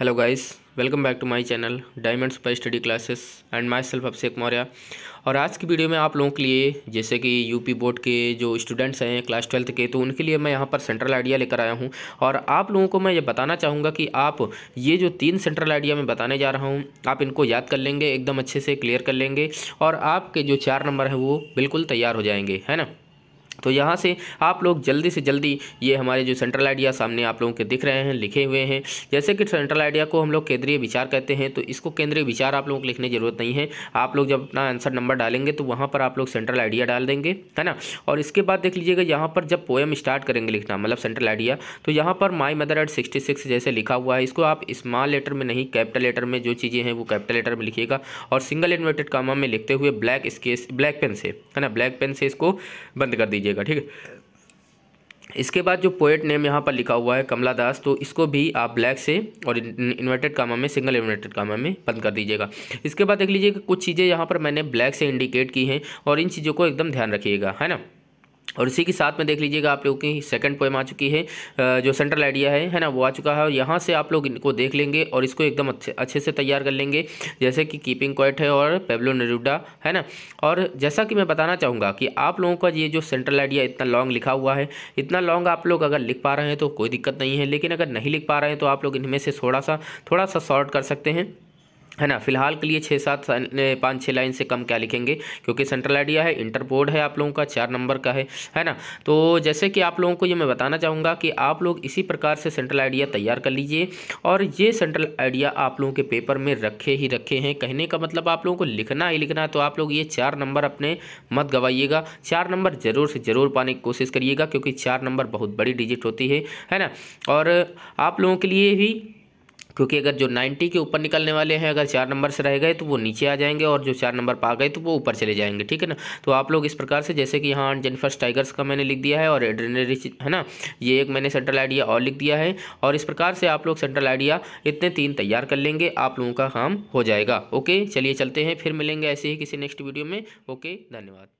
hello guys welcome back to my channel diamond super study classes and myself Abhishek Maurya और आज की video में आप लोगों के लिए जैसे कि यूपी बोर्ड के जो स्टूडेंट्स हैं क्लास ट्वेल्थ के तो उनके लिए मैं यहाँ पर सेंट्रल आइडिया लेकर आया हूँ और आप लोगों को मैं ये बताना चाहूँगा कि आप ये जो तीन सेंट्रल आइडिया मैं बताने जा रहा हूँ आप इनको याद कर लेंगे एकदम अच्छे से क्लियर कर लेंगे और आपके जो चार नंबर हैं वो बिल्कुल तैयार हो जाएंगे है ना तो यहाँ से आप लोग जल्दी से जल्दी ये हमारे जो सेंट्रल आइडिया सामने आप लोगों के दिख रहे हैं लिखे हुए हैं जैसे कि सेंट्रल आइडिया को हम लोग केंद्रीय विचार कहते हैं तो इसको केंद्रीय विचार आप लोगों को लिखने की ज़रूरत नहीं है आप लोग जब अपना आंसर नंबर डालेंगे तो वहाँ पर आप लोग सेंट्रल आइडिया डाल देंगे है ना और इसके बाद देख लीजिएगा यहाँ पर जब पोएम स्टार्ट करेंगे लिखना मतलब सेंट्रल आइडिया तो यहाँ पर my mother at sixty six जैसे लिखा हुआ है इसको आप स्मॉल लेटर में नहीं कैपिटल लेटर में जो चीज़ें हैं वो कैपिटल लेटर में लिखिएगा और सिंगल इन्वर्टेड कामा में लिखते हुए ब्लैक स्केस ब्लैक पेन से है ना ब्लैक पेन से इसको बंद कर दीजिए लीजिएगा ठीक है इसके बाद जो पोएट नेम यहाँ पर लिखा हुआ है कमला दास तो इसको भी आप ब्लैक से और इन्वर्टेड कामा में सिंगल इन्वर्टेड कामा में बंद कर दीजिएगा इसके बाद देख लीजिएगा कुछ चीज़ें यहाँ पर मैंने ब्लैक से इंडिकेट की हैं और इन चीज़ों को एकदम ध्यान रखिएगा है ना और इसी के साथ में देख लीजिएगा आप लोगों की सेकंड पोएम आ चुकी है जो सेंट्रल आइडिया है है ना वो आ चुका है और यहाँ से आप लोग इनको देख लेंगे और इसको एकदम अच्छे अच्छे से तैयार कर लेंगे जैसे कि कीपिंग क्वाइट है और पेब्लो नरूडा है ना और जैसा कि मैं बताना चाहूँगा कि आप लोगों का ये जो सेंट्रल आइडिया इतना लॉन्ग लिखा हुआ है इतना लॉन्ग आप लोग अगर लिख पा रहे हैं तो कोई दिक्कत नहीं है लेकिन अगर नहीं लिख पा रहे हैं तो आप लोग इनमें से थोड़ा सा थोड़ा सा शॉर्ट कर सकते हैं है ना फिलहाल के लिए छः सात पाँच छः लाइन से कम क्या लिखेंगे क्योंकि सेंट्रल आइडिया है इंटर बोर्ड है आप लोगों का चार नंबर का है है ना तो जैसे कि आप लोगों को ये मैं बताना चाहूँगा कि आप लोग इसी प्रकार से सेंट्रल आइडिया तैयार कर लीजिए और ये सेंट्रल आइडिया आप लोगों के पेपर में रखे ही रखे हैं कहने का मतलब आप लोगों को लिखना ही लिखना है तो आप लोग ये चार नंबर अपने मत गवाइएगा चार नंबर ज़रूर से ज़रूर पाने की कोशिश करिएगा क्योंकि चार नंबर बहुत बड़ी डिजिट होती है है ना और आप लोगों के लिए भी क्योंकि अगर जो 90 के ऊपर निकलने वाले हैं अगर चार नंबर से रह गए तो वो नीचे आ जाएंगे और जो चार नंबर पा गए तो वो ऊपर चले जाएंगे ठीक है ना तो आप लोग इस प्रकार से जैसे कि यहाँ जेनिफर्स टाइगर्स का मैंने लिख दिया है और एड्रेनरी है ना ये एक मैंने सेंट्रल आइडिया और लिख दिया है और इस प्रकार से आप लोग सेंट्रल आइडिया इतने तीन तैयार कर लेंगे आप लोगों का काम हो जाएगा ओके चलिए चलते हैं फिर मिलेंगे ऐसे ही किसी नेक्स्ट वीडियो में ओके धन्यवाद